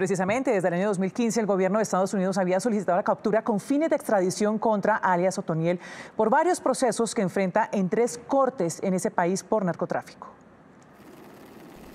Precisamente desde el año 2015 el gobierno de Estados Unidos había solicitado la captura con fines de extradición contra alias Otoniel por varios procesos que enfrenta en tres cortes en ese país por narcotráfico.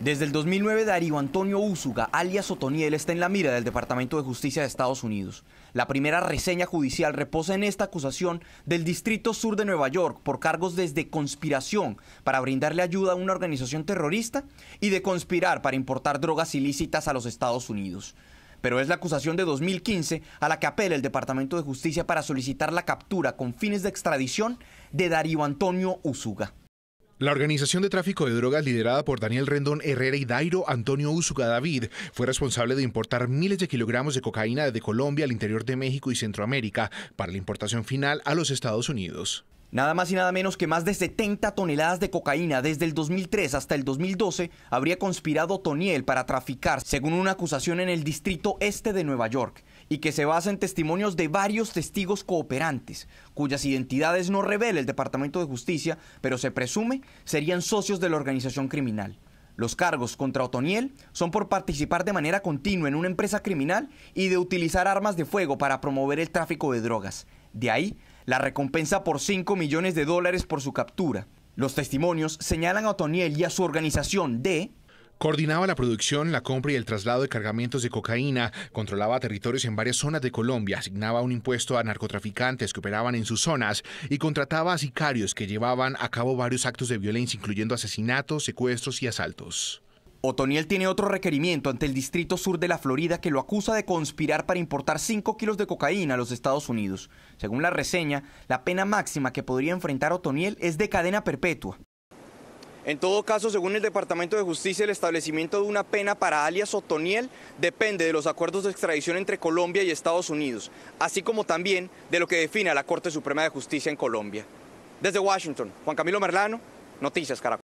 Desde el 2009, Darío Antonio Usuga, alias Otoniel, está en la mira del Departamento de Justicia de Estados Unidos. La primera reseña judicial reposa en esta acusación del Distrito Sur de Nueva York por cargos desde conspiración para brindarle ayuda a una organización terrorista y de conspirar para importar drogas ilícitas a los Estados Unidos. Pero es la acusación de 2015 a la que apela el Departamento de Justicia para solicitar la captura con fines de extradición de Darío Antonio Usuga. La organización de tráfico de drogas liderada por Daniel Rendón Herrera y Dairo Antonio Úsuga David fue responsable de importar miles de kilogramos de cocaína desde Colombia al interior de México y Centroamérica para la importación final a los Estados Unidos. Nada más y nada menos que más de 70 toneladas de cocaína desde el 2003 hasta el 2012 habría conspirado Toniel para traficar, según una acusación en el distrito este de Nueva York y que se basa en testimonios de varios testigos cooperantes, cuyas identidades no revela el Departamento de Justicia, pero se presume serían socios de la organización criminal. Los cargos contra Otoniel son por participar de manera continua en una empresa criminal y de utilizar armas de fuego para promover el tráfico de drogas. De ahí, la recompensa por 5 millones de dólares por su captura. Los testimonios señalan a Otoniel y a su organización de Coordinaba la producción, la compra y el traslado de cargamentos de cocaína, controlaba territorios en varias zonas de Colombia, asignaba un impuesto a narcotraficantes que operaban en sus zonas y contrataba a sicarios que llevaban a cabo varios actos de violencia, incluyendo asesinatos, secuestros y asaltos. Otoniel tiene otro requerimiento ante el Distrito Sur de la Florida que lo acusa de conspirar para importar 5 kilos de cocaína a los Estados Unidos. Según la reseña, la pena máxima que podría enfrentar Otoniel es de cadena perpetua. En todo caso, según el Departamento de Justicia, el establecimiento de una pena para alias Otoniel depende de los acuerdos de extradición entre Colombia y Estados Unidos, así como también de lo que define a la Corte Suprema de Justicia en Colombia. Desde Washington, Juan Camilo Merlano, Noticias Caracol.